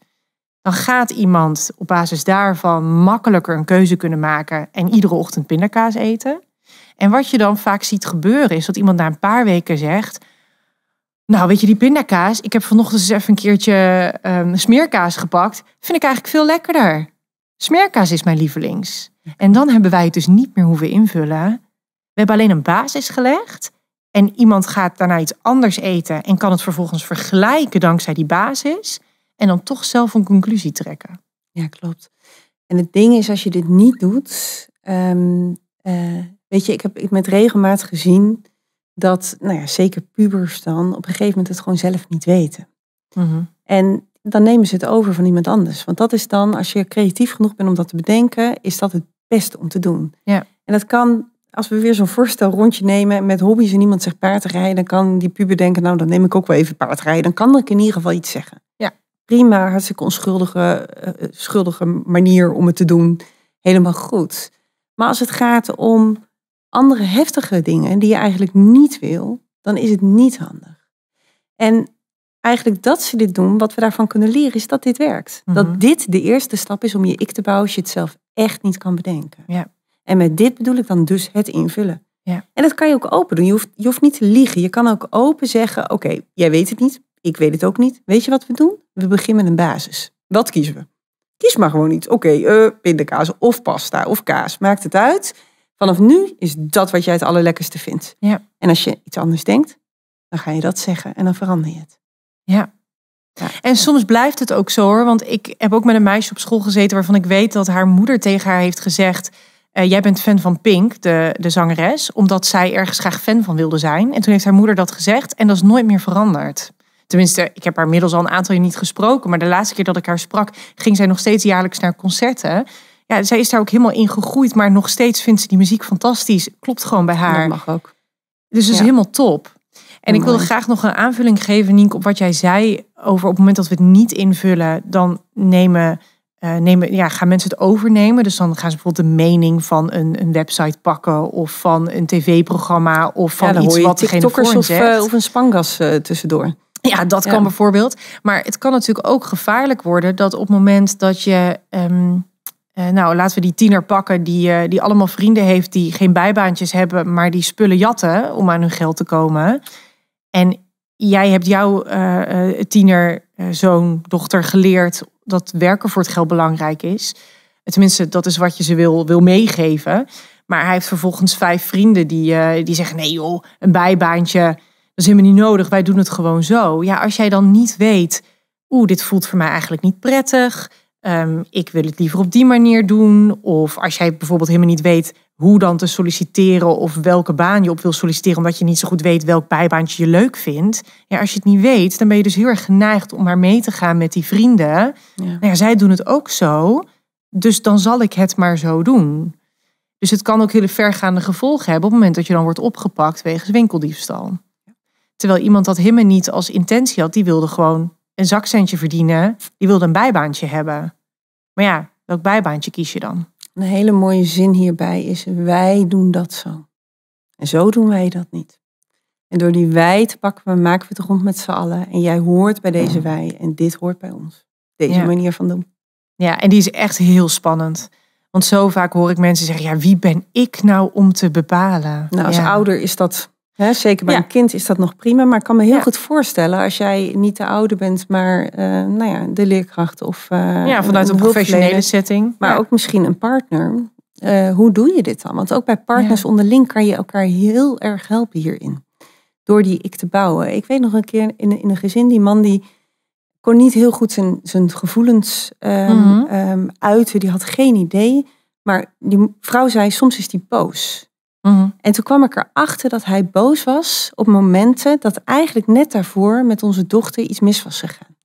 dan gaat iemand op basis daarvan makkelijker een keuze kunnen maken en iedere ochtend pindakaas eten. En wat je dan vaak ziet gebeuren is dat iemand na een paar weken zegt: Nou, weet je, die pindakaas, ik heb vanochtend eens even een keertje um, smeerkaas gepakt. Vind ik eigenlijk veel lekkerder. Smeerkaas is mijn lievelings. En dan hebben wij het dus niet meer hoeven invullen. We hebben alleen een basis gelegd. En iemand gaat daarna iets anders eten en kan het vervolgens vergelijken dankzij die basis. En dan toch zelf een conclusie trekken. Ja, klopt. En het ding is, als je dit niet doet, ehm, eh, weet je, ik heb met regelmaat gezien dat, nou ja, zeker pubers dan, op een gegeven moment het gewoon zelf niet weten. Mhm. En dan nemen ze het over van iemand anders. Want dat is dan, als je creatief genoeg bent om dat te bedenken, is dat het beste om te doen. Ja. En dat kan, als we weer zo'n voorstel rondje nemen met hobby's en iemand zegt paardrijden, dan kan die puber denken, nou dan neem ik ook wel even paardrijden. Dan kan ik in ieder geval iets zeggen prima, hartstikke onschuldige eh, eh, schuldige manier om het te doen. Helemaal goed. Maar als het gaat om andere heftige dingen die je eigenlijk niet wil, dan is het niet handig. En eigenlijk dat ze dit doen, wat we daarvan kunnen leren, is dat dit werkt. Mhm. Dat dit de eerste stap is om je ik te bouwen als je het zelf echt niet kan bedenken. Ja. En met dit bedoel ik dan dus het invullen. Ja. En dat kan je ook open doen. Je hoeft, je hoeft niet te liegen. Je kan ook open zeggen: Oké, jij weet het niet. Ik weet het ook niet. Weet je wat we doen? We beginnen met een basis. Wat kiezen we? Kies maar gewoon iets. Oké, okay, eh, pindakaas of pasta of kaas. Maakt het uit. Vanaf nu is dat wat jij het allerlekkerste vindt. Ja. En als je iets anders denkt, dan ga je dat zeggen en dan verander je het. Ja. ja. En soms blijft het ook zo hoor. Want ik heb ook met een meisje op school gezeten waarvan ik weet dat haar moeder tegen haar heeft gezegd. Eh, jij bent fan van Pink, de, de zangeres, omdat zij ergens graag fan van wilde zijn. En toen heeft haar moeder dat gezegd en dat is nooit meer veranderd. Tenminste, ik heb haar inmiddels al een aantal jaar niet gesproken. Maar de laatste keer dat ik haar sprak, ging zij nog steeds jaarlijks naar concerten. Ja, zij is daar ook helemaal in gegroeid. Maar nog steeds vindt ze die muziek fantastisch. Klopt gewoon bij haar. Dat mag ook. Dus dat is helemaal top. En ik wilde graag nog een aanvulling geven, Nienke, op wat jij zei over op het moment dat we het niet invullen, dan nemen, eh, nemen, ja, gaan mensen het overnemen. Dus dan gaan ze bijvoorbeeld de mening van een, een website pakken of van een tv-programma of van iets wat TikTokkers of, eh, of een spangas uh, tussendoor. Ja, dat kan bijvoorbeeld. Maar het kan natuurlijk ook gevaarlijk worden dat op het moment dat je. Ehm, eh, nou, laten we die tiener pakken die, eh, die allemaal vrienden heeft die geen bijbaantjes hebben, maar die spullen jatten om aan hun geld te komen. En jij hebt jouw uh, tiener, zoon, dochter geleerd dat werken voor het geld belangrijk is. Tenminste, dat is wat je ze wil, wil meegeven. Maar hij heeft vervolgens vijf vrienden die, die zeggen: nee, joh, een bijbaantje dat is helemaal niet nodig, wij doen het gewoon zo. Ja, als jij dan niet weet, oeh, dit voelt voor mij eigenlijk niet prettig. Ehm, ik wil het liever op die manier doen. Of als jij bijvoorbeeld helemaal niet weet hoe dan te solliciteren of welke baan je op wil solliciteren, omdat je niet zo goed weet welk bijbaantje je leuk vindt. Ja, als je het niet weet, dan ben je dus heel erg geneigd om maar mee te gaan met die vrienden. Ja. Nou ja, zij doen het ook zo, dus dan zal ik het maar zo doen. Dus het kan ook hele vergaande gevolgen hebben op het moment dat je dan wordt opgepakt wegens winkeldiefstal. Terwijl iemand dat helemaal niet als intentie had, die wilde gewoon een zakcentje verdienen, die wilde een bijbaantje hebben. Maar ja, welk bijbaantje kies je dan? Een hele mooie zin hierbij is: wij doen dat zo. En zo doen wij dat niet. En door die wij te pakken, maken we het rond met z'n allen. En jij hoort bij deze wij en dit hoort bij ons. Deze manier van doen. Ja, en die is echt heel spannend. Want zo vaak hoor ik mensen zeggen: ja, wie ben ik nou om te bepalen? Nou, als ouder is dat zeker bij een kind is dat nog prima, maar ik kan me heel goed voorstellen als jij niet de oude bent, maar eh, nou ja, de leerkracht of. Eh, ja, vanuit een, professionele setting. Maar ook misschien een partner. Eh, hoe doe je dit dan? Want ook bij partners onderling kan je elkaar heel erg helpen hierin. Door die ik te bouwen. Ik weet nog een keer in, in een gezin, die man die kon niet heel goed zijn, zijn gevoelens ehm, mhm. ehm, uiten. Die had geen idee. Maar die vrouw zei, soms is die boos. Mhm. En toen kwam ik erachter dat hij boos was op momenten dat eigenlijk net daarvoor met onze dochter iets mis was gegaan.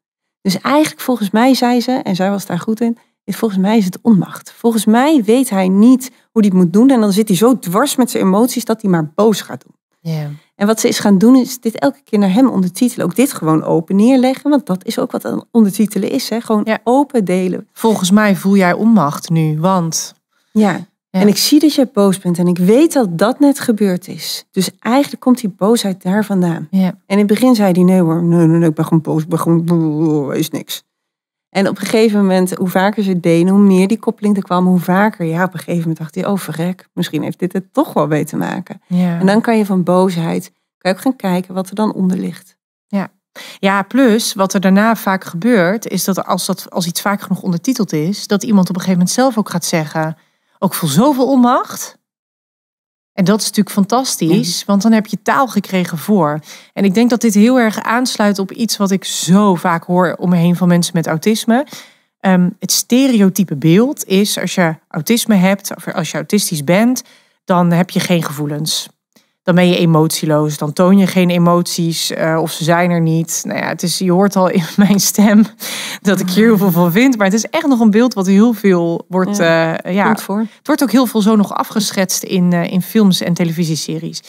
Dus eigenlijk volgens mij zei ze, en zij was daar goed in, is volgens mij is het onmacht. Volgens mij weet hij niet hoe hij het moet doen en dan zit hij zo dwars met zijn emoties dat hij maar boos gaat doen. Yeah. En wat ze is gaan doen, is dit elke keer naar hem ondertitelen. Ook dit gewoon open neerleggen. Want dat is ook wat ondertitelen is. Hè? Gewoon open delen. Volgens mij voel jij onmacht nu, want. Ja. En ik zie dat je boos bent en ik weet dat dat net gebeurd is. Dus eigenlijk komt die boosheid daar vandaan. Ja. En in het begin zei hij, nee hoor, nee, nee, nee ik ben gewoon boos, ik ben is niks. En op een gegeven moment, hoe vaker ze het deden, hoe meer die koppeling er kwam, hoe vaker, ja, op een gegeven moment dacht hij, oh verrek, misschien heeft dit het toch wel mee te maken. Ja. En dan kan je van boosheid, kan je ook gaan kijken wat er dan onder ligt. Ja. Ja, plus wat er daarna vaak gebeurt, is dat als, dat als iets vaak genoeg ondertiteld is, dat iemand op een gegeven moment zelf ook gaat zeggen: ook voor zoveel onmacht. En dat is natuurlijk fantastisch, mhm. want dan heb je taal gekregen voor. En ik denk dat dit heel erg aansluit op iets wat ik zo vaak hoor om me heen van mensen met autisme. Ehm, het stereotype beeld is als je autisme hebt, of als je autistisch bent, dan heb je geen gevoelens dan ben je emotieloos. Dan toon je geen emoties eh, of ze zijn er niet. Nou ja, het is, je hoort al in mijn stem dat ik hier heel veel van vind. Maar het is echt nog een beeld wat heel veel wordt. Ja, eh, ja voor. Het wordt ook heel veel zo nog afgeschetst in, eh, in films en televisieseries.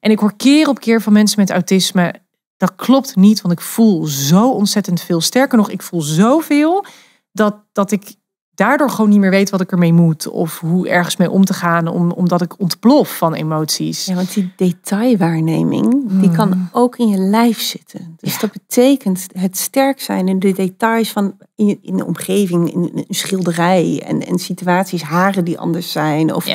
En ik hoor keer op keer van mensen met autisme. Dat klopt niet, want ik voel zo ontzettend veel. Sterker nog, ik voel zoveel dat, dat ik daardoor gewoon niet meer weet wat ik ermee moet. Of hoe ergens mee om te gaan, om, omdat ik ontplof van emoties. Ja, want die detailwaarneming, die kan hmm. ook in je lijf zitten. Dus dat betekent het sterk zijn in de details van in, in de omgeving, in een schilderij en, en situaties, haren die anders zijn. Of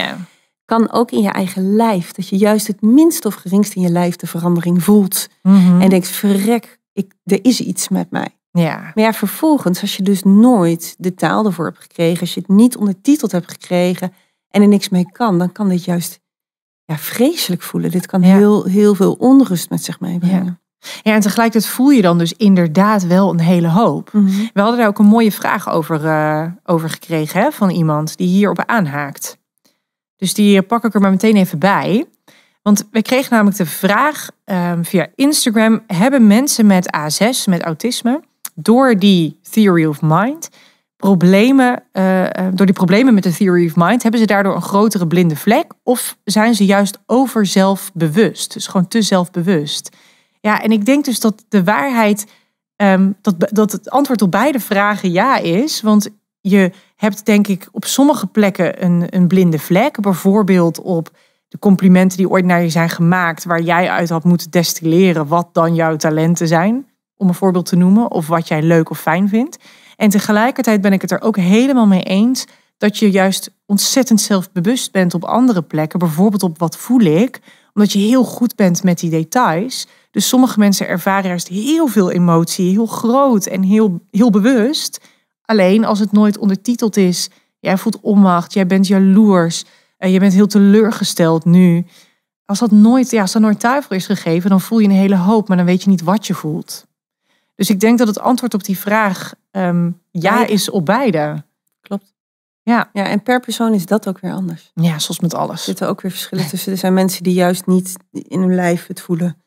kan ook in je eigen lijf, dat je juist het minst of geringst in je lijf de verandering voelt. Mhm. En denkt, verrek, ik, er is iets met mij. Ja. Maar ja, vervolgens, als je dus nooit de taal ervoor hebt gekregen, als je het niet ondertiteld hebt gekregen en er niks mee kan, dan kan dit juist ja, vreselijk voelen. Dit kan heel, heel veel onrust met zich meebrengen. Ja. Ja, en tegelijkertijd voel je dan dus inderdaad wel een hele hoop. Mhm. We hadden daar ook een mooie vraag over, eh, over gekregen hè, van iemand die hierop aanhaakt. Dus die pak ik er maar meteen even bij. Want we kregen namelijk de vraag ehm, via Instagram: hebben mensen met A6, met autisme, door die theory of mind problemen, eh, eh, door die problemen met de theory of mind, hebben ze daardoor een grotere blinde vlek? Of zijn ze juist over zelfbewust? Dus gewoon te zelfbewust. Ja, en ik denk dus dat de waarheid, ehm, dat, dat het antwoord op beide vragen ja is. Want je hebt denk ik op sommige plekken een, een blinde vlek. Bijvoorbeeld op de complimenten die ooit naar je zijn gemaakt, waar jij uit had moeten destilleren wat dan jouw talenten zijn om een voorbeeld te noemen, of wat jij leuk of fijn vindt. En tegelijkertijd ben ik het er ook helemaal mee eens dat je juist ontzettend zelfbewust bent op andere plekken. Bijvoorbeeld op wat voel ik, omdat je heel goed bent met die details. Dus sommige mensen ervaren juist heel veel emotie, heel groot en heel, heel bewust. Alleen als het nooit ondertiteld is, jij voelt onmacht, jij bent jaloers, eh, je bent heel teleurgesteld nu. Als dat nooit, ja, als dat nooit duivel is gegeven, dan voel je een hele hoop, maar dan weet je niet wat je voelt. Dus ik denk dat het antwoord op die vraag ehm, ah, ja is op beide. Klopt. Ja. ja, en per persoon is dat ook weer anders. Ja, zoals met alles. Er zitten ook weer verschillen tussen. Er zijn mensen die juist niet in hun lijf het voelen.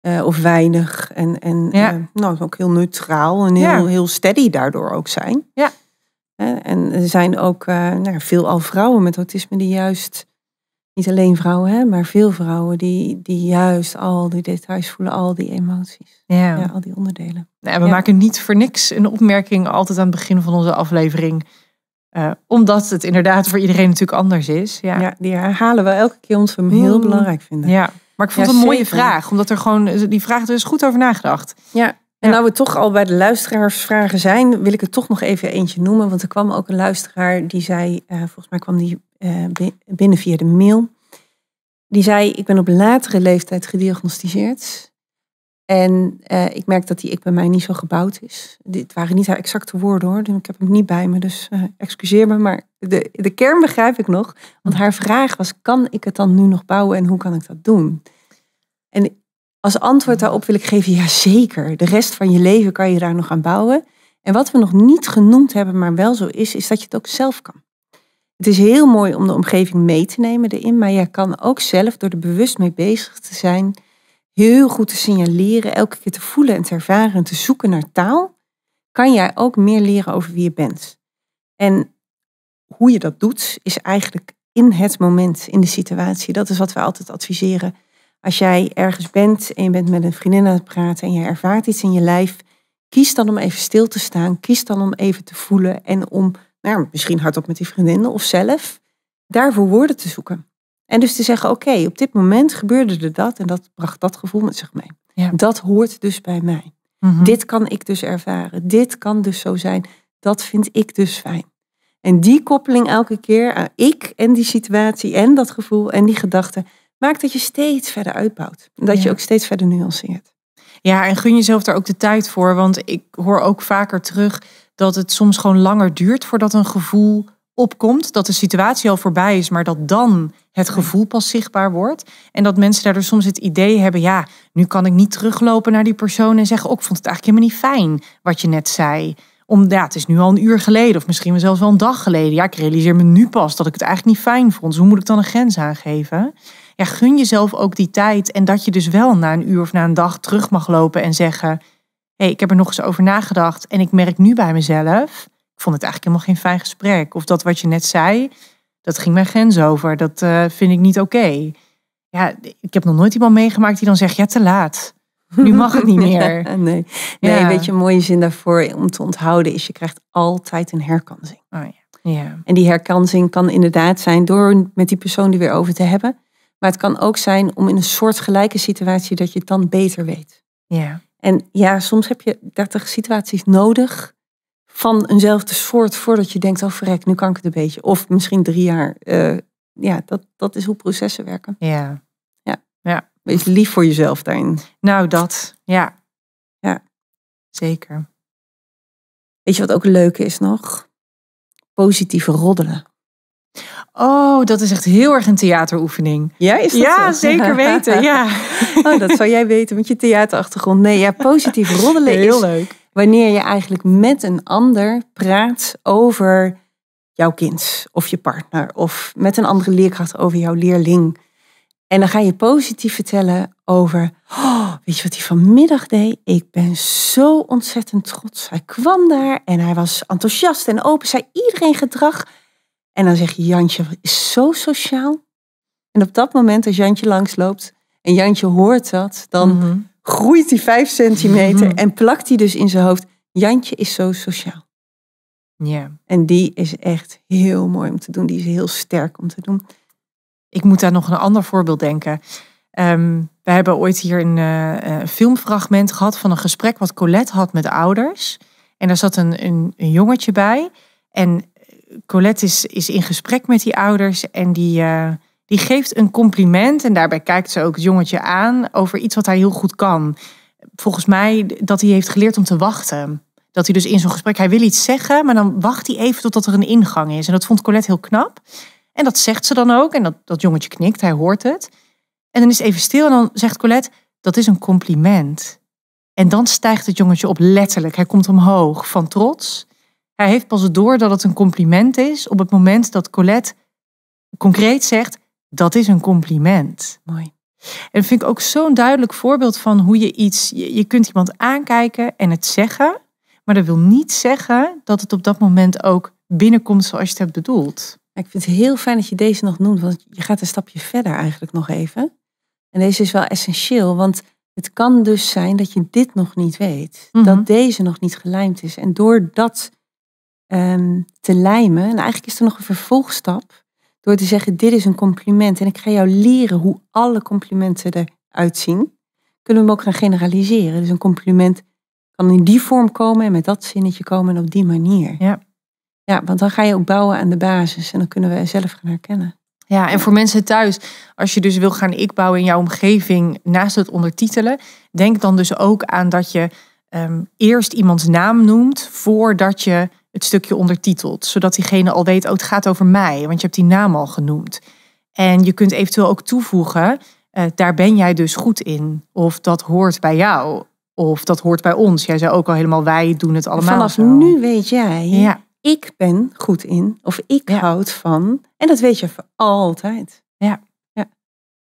Eh, of weinig. En, en ja. Eh, nou, ook heel neutraal en heel, heel steady daardoor ook zijn. Ja. Eh, en er zijn ook nou, veel al vrouwen met autisme die juist niet alleen vrouwen, hè, maar veel vrouwen die, die juist al die details voelen, al die emoties. Ja. ja al die onderdelen. Nou, we maken niet voor niks een opmerking altijd aan het begin van onze aflevering. Eh, omdat het inderdaad voor iedereen natuurlijk anders is. Ja, ja die herhalen we elke keer omdat we hem heel mm. belangrijk vinden. Ja, maar ik vond het een mooie vraag. Omdat er gewoon, die vraag er is goed over nagedacht. Ja, en nou we toch al bij de luisteraarsvragen zijn, wil ik het toch nog even eentje noemen. Want er kwam ook een luisteraar die zei, eh, volgens mij kwam die eh, binnen via de mail. Die zei, ik ben op latere leeftijd gediagnosticeerd. En eh, ik merk dat die ik bij mij niet zo gebouwd is. Dit waren niet haar exacte woorden hoor. Dus ik heb hem niet bij me, dus eh, excuseer me. Maar de, de kern begrijp ik nog. Want haar vraag was, kan ik het dan nu nog bouwen en hoe kan ik dat doen? En als antwoord daarop wil ik geven, ja zeker. De rest van je leven kan je daar nog aan bouwen. En wat we nog niet genoemd hebben, maar wel zo is, is dat je het ook zelf kan. Het is heel mooi om de omgeving mee te nemen erin, maar jij kan ook zelf door er bewust mee bezig te zijn, heel goed te signaleren, elke keer te voelen en te ervaren en te zoeken naar taal, kan jij ook meer leren over wie je bent. En hoe je dat doet, is eigenlijk in het moment, in de situatie. Dat is wat we altijd adviseren. Als jij ergens bent en je bent met een vriendin aan het praten en je ervaart iets in je lijf, kies dan om even stil te staan, kies dan om even te voelen en om nou, misschien hardop met die vriendinnen of zelf, daarvoor woorden te zoeken. En dus te zeggen, oké, op dit moment gebeurde er dat en dat bracht dat gevoel met zich mee. Dat hoort dus bij mij. Mhm. Dit kan ik dus ervaren. Dit kan dus zo zijn. Dat vind ik dus fijn. En die koppeling elke keer aan ik en die situatie en dat gevoel en die gedachte maakt dat je steeds verder uitbouwt. En dat je ook steeds verder nuanceert. Ja, en gun jezelf daar ook de tijd voor. Want ik hoor ook vaker terug dat het soms gewoon langer duurt voordat een gevoel opkomt. Dat de situatie al voorbij is, maar dat dan het gevoel pas zichtbaar wordt. En dat mensen daardoor soms het idee hebben: ja, nu kan ik niet teruglopen naar die persoon en zeggen: oh, ik vond het eigenlijk helemaal niet fijn wat je net zei. omdat ja, het is nu al een uur geleden, of misschien zelfs wel een dag geleden. Ja, ik realiseer me nu pas dat ik het eigenlijk niet fijn vond. Dus hoe moet ik dan een grens aangeven? Ja, gun jezelf ook die tijd en dat je dus wel na een uur of na een dag terug mag lopen en zeggen: hey, ik heb er nog eens over nagedacht en ik merk nu bij mezelf, ik vond het eigenlijk helemaal geen fijn gesprek. Of dat wat je net zei, dat ging mijn grens over. Dat eh, vind ik niet oké. Ja, ik heb nog nooit iemand meegemaakt die dan zegt, ja, te laat. Nu mag het niet meer. nee, weet je, een mooie zin daarvoor om te onthouden is, je krijgt altijd een herkansing. Oh, ja. ja. En die herkansing kan inderdaad zijn door met die persoon er weer over te hebben. Maar het kan ook zijn om in een soortgelijke situatie dat je het dan beter weet. Ja. En ja, soms heb je 30 situaties nodig van eenzelfde soort voordat je denkt, oh verrek, nu kan ik het een beetje. Of misschien drie jaar. Eh, ja, dat, dat is hoe processen werken. Ja. ja. ja. Wees lief voor jezelf daarin. Nou, dat. Ja. Ja. Zeker. Weet je wat ook leuk is nog? Positieve roddelen. Oh, dat is echt heel erg een theateroefening. Ja, is dat ja zeker weten. Ja. Oh, dat zou jij weten met je theaterachtergrond. Nee, ja, positief roddelen heel is leuk. wanneer je eigenlijk met een ander praat over jouw kind of je partner of met een andere leerkracht over jouw leerling. En dan ga je positief vertellen over, oh, weet je wat hij vanmiddag deed? Ik ben zo ontzettend trots. Hij kwam daar en hij was enthousiast en open. Zij iedereen gedrag en dan zeg je, Jantje is zo sociaal. En op dat moment, als Jantje langsloopt en Jantje hoort dat, dan mhm. groeit die vijf centimeter mhm. en plakt hij dus in zijn hoofd, Jantje is zo sociaal. Ja. En die is echt heel mooi om te doen. Die is heel sterk om te doen. Ik moet daar nog een ander voorbeeld denken. Ehm, we hebben ooit hier eh, een filmfragment gehad van een gesprek wat Colette had met ouders. En daar zat een, een jongetje bij. En Colette is, is in gesprek met die ouders en die, eh, die geeft een compliment. En daarbij kijkt ze ook het jongetje aan over iets wat hij heel goed kan. Volgens mij dat hij heeft geleerd om te wachten. Dat hij dus in zo'n gesprek, hij wil iets zeggen, maar dan wacht hij even totdat er een ingang is. En dat vond Colette heel knap. En dat zegt ze dan ook. En dat, dat jongetje knikt, hij hoort het. En dan is het even stil en dan zegt Colette, dat is een compliment. En dan stijgt het jongetje op letterlijk. Hij komt omhoog van trots hij heeft pas door dat het een compliment is op het moment dat Colette concreet zegt: dat is een compliment. Mooi. En vind ik ook zo'n duidelijk voorbeeld van hoe je iets, je, kunt iemand aankijken en het zeggen, maar dat wil niet zeggen dat het op dat moment ook binnenkomt zoals je het hebt bedoeld. Ik vind het heel fijn dat je deze nog noemt, want je gaat een stapje verder eigenlijk nog even. En deze is wel essentieel, want het kan dus zijn dat je dit nog niet weet. Dat mhm. deze nog niet gelijmd is. En doordat Ehm, te lijmen. En eigenlijk is er nog een vervolgstap door te zeggen, dit is een compliment. En ik ga jou leren hoe alle complimenten eruit zien. Kunnen we hem ook gaan generaliseren. Dus een compliment kan in die vorm komen en met dat zinnetje komen en op die manier. Ja. Ja, want dan ga je ook bouwen aan de basis en dan kunnen we zelf gaan herkennen. Ja, en voor mensen thuis, als je dus wil gaan ik bouwen in jouw omgeving naast het ondertitelen, denk dan dus ook aan dat je ehm, eerst iemands naam noemt voordat je het stukje ondertitelt, zodat diegene al weet, oh het gaat over mij, want je hebt die naam al genoemd. En je kunt eventueel ook toevoegen, eh, daar ben jij dus goed in, of dat hoort bij jou, of dat hoort bij ons. Jij zei ook al helemaal, wij doen het allemaal. Vanaf nu weet jij, ja. ik ben goed in, of ik houd van, en dat weet je voor altijd. Ja. ja.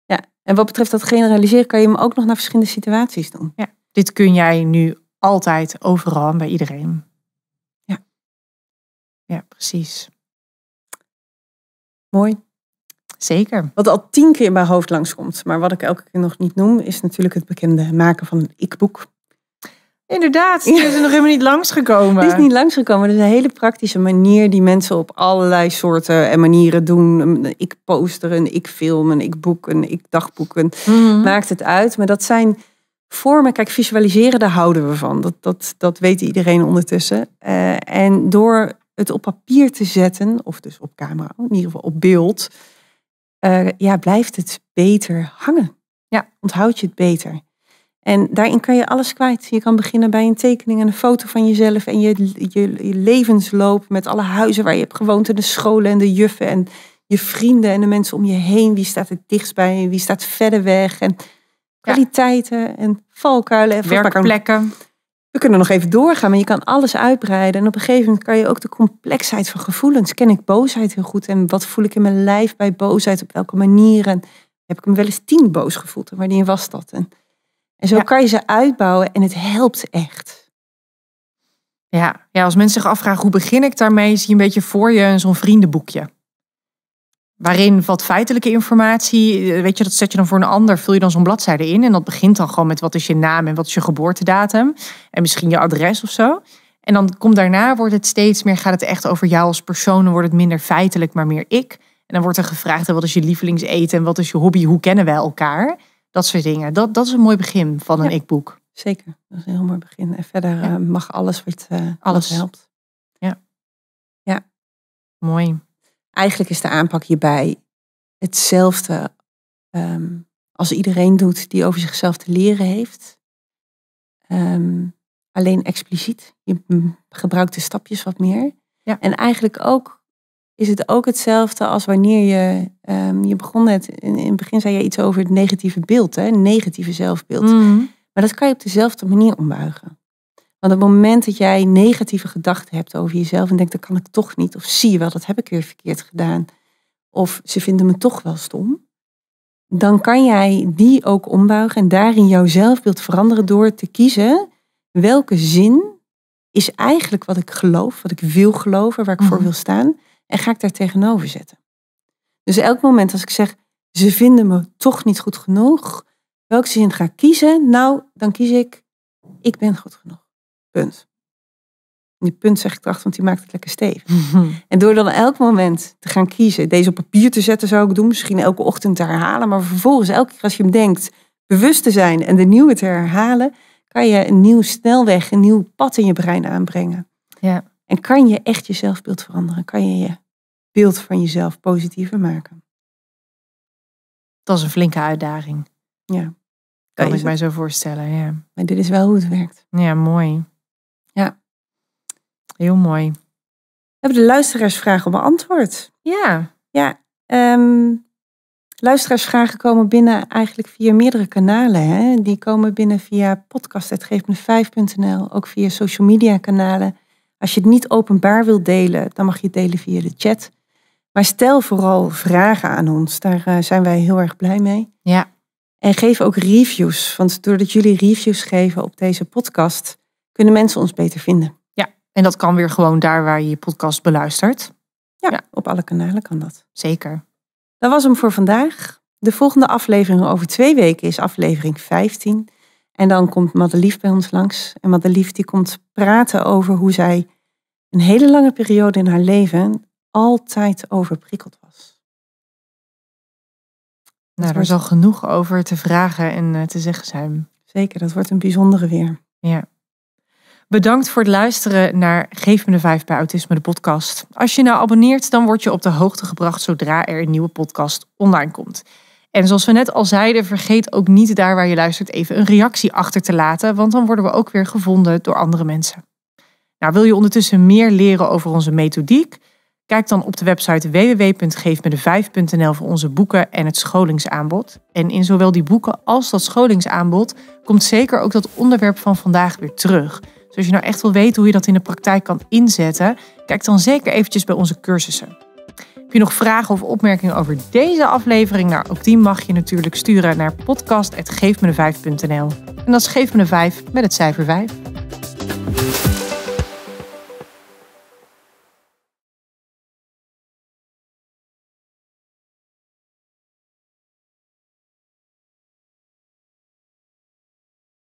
Ja. En wat betreft dat generaliseren, kan je hem ook nog naar verschillende situaties doen. Ja. Dit kun jij nu altijd overal en bij iedereen ja, precies. Mooi. Zeker. Wat al tien keer in mijn hoofd langskomt, maar wat ik elke keer nog niet noem, is natuurlijk het bekende maken van een ik-boek. Inderdaad, die is er nog helemaal niet langsgekomen. Die is niet langsgekomen. Dat is een hele praktische manier die mensen op allerlei soorten en manieren doen. Ik poster, ik filmen ik boeken ik dagboeken mhm. Maakt het uit. Maar dat zijn vormen. Kijk, visualiseren, daar houden we van. Dat, dat, dat weet iedereen ondertussen. Eh, en door het op papier te zetten, of dus op camera, in ieder geval op beeld, eh, ja, blijft het beter hangen. Ja. Onthoud je het beter. En daarin kan je alles kwijt. Je kan beginnen bij een tekening en een foto van jezelf en je, je, levensloop met alle huizen waar je hebt gewoond en de scholen en de juffen en je vrienden en de mensen om je heen. Wie staat het dichtst bij? Wie staat verder weg? En kwaliteiten en valkuilen en werkplekken we kunnen nog even doorgaan, maar je kan alles uitbreiden. En op een gegeven moment kan je ook de complexheid van gevoelens. Ken ik boosheid heel goed? En wat voel ik in mijn lijf bij boosheid? Op welke manieren? Heb ik me wel eens tien boos gevoeld? En wanneer was dat? En, en zo kan je ze uitbouwen en het helpt echt. Ja. ja, als mensen zich afvragen hoe begin ik daarmee, zie je een beetje voor je zo'n vriendenboekje. Waarin wat feitelijke informatie, eh, weet je, dat zet je dan voor een ander, vul je dan zo'n bladzijde in. En dat begint dan gewoon met wat is je naam en wat is je geboortedatum. En misschien je adres of zo. En dan komt daarna, wordt het steeds meer, gaat het echt over jou als persoon. en wordt het minder feitelijk, maar meer ik. En dan wordt er gevraagd, wat is je lievelingseten en wat is je hobby? Hoe kennen wij elkaar? Dat soort dingen. Dat, dat is een mooi begin van een ja, ik-boek. Zeker, dat is een heel mooi begin. En verder eh, mag alles eh, wat, alles helpt. Ja. ja. Mooi eigenlijk is de aanpak hierbij hetzelfde ehm, als iedereen doet die over zichzelf te leren heeft. Ehm, alleen expliciet. Je gebruikt de stapjes wat meer. Ja. En eigenlijk ook is het ook hetzelfde als wanneer je. Ehm, je begon net, in, het begin zei je iets over het negatieve beeld, hè? negatieve zelfbeeld. Mhm. Maar dat kan je op dezelfde manier ombuigen. Want op het moment dat jij negatieve gedachten hebt over jezelf en denkt, dat kan ik toch niet, of zie je wel, dat heb ik weer verkeerd gedaan, of ze vinden me toch wel stom, dan kan jij die ook ombuigen en daarin jouw wilt veranderen door te kiezen welke zin is eigenlijk wat ik geloof, wat ik wil geloven, waar ik voor mhm. wil staan, en ga ik daar tegenover zetten. Dus elk moment als ik zeg, ze vinden me toch niet goed genoeg, welke zin ga ik kiezen? Nou, dan kies ik, ik ben goed genoeg. Punt. Die punt zeg ik erachter, want die maakt het lekker stevig. Mhm. En door dan elk moment te gaan kiezen, deze op papier te zetten zou ik doen, misschien elke ochtend te herhalen, maar vervolgens elke keer als je hem denkt, bewust te zijn en de nieuwe te herhalen, kan je een nieuw snelweg, een nieuw pad in je brein aanbrengen. Ja. En kan je echt je zelfbeeld veranderen? Kan je je beeld van jezelf positiever maken? Dat is een flinke uitdaging. Ja. Kan ik mij zo voorstellen, ja. Maar dit is wel hoe het werkt. Ja, mooi. Heel mooi. Hebben de luisteraarsvragen beantwoord? Ja. Ja. Um, luisteraarsvragen komen binnen eigenlijk via meerdere kanalen. Hè? Die komen binnen via podcast.geefme5.nl, ook via social media kanalen. Als je het niet openbaar wilt delen, dan mag je het delen via de chat. Maar stel vooral vragen aan ons. Daar eh, zijn wij heel erg blij mee. Ja. En geef ook reviews. Want doordat jullie reviews geven op deze podcast, kunnen mensen ons beter vinden. En dat kan weer gewoon daar waar je je podcast beluistert. Ja, op alle kanalen kan dat. Zeker. Dat was hem voor vandaag. De volgende aflevering over twee weken is aflevering 15. En dan komt Madelief bij ons langs. En Madelief die komt praten over hoe zij een hele lange periode in haar leven altijd overprikkeld was. Nou, er zal genoeg over te vragen en eh, te zeggen zijn. Zeker, dat wordt een bijzondere weer. Ja. Bedankt voor het luisteren naar Geef me de vijf bij Autisme, de podcast. Als je nou abonneert, dan word je op de hoogte gebracht zodra er een nieuwe podcast online komt. En zoals we net al zeiden, vergeet ook niet daar waar je luistert even een reactie achter te laten, want dan worden we ook weer gevonden door andere mensen. Nou, wil je ondertussen meer leren over onze methodiek? Kijk dan op de website www.geefmede5.nl voor onze boeken en het scholingsaanbod. En in zowel die boeken als dat scholingsaanbod komt zeker ook dat onderwerp van vandaag weer terug. Dus als je nou echt wil weten hoe je dat in de praktijk kan inzetten, kijk dan zeker eventjes bij onze cursussen. Heb je nog vragen of opmerkingen over deze aflevering? Nou, ook die mag je natuurlijk sturen naar podcastgeefme 5nl En dat is Geef Me de 5 met het cijfer 5.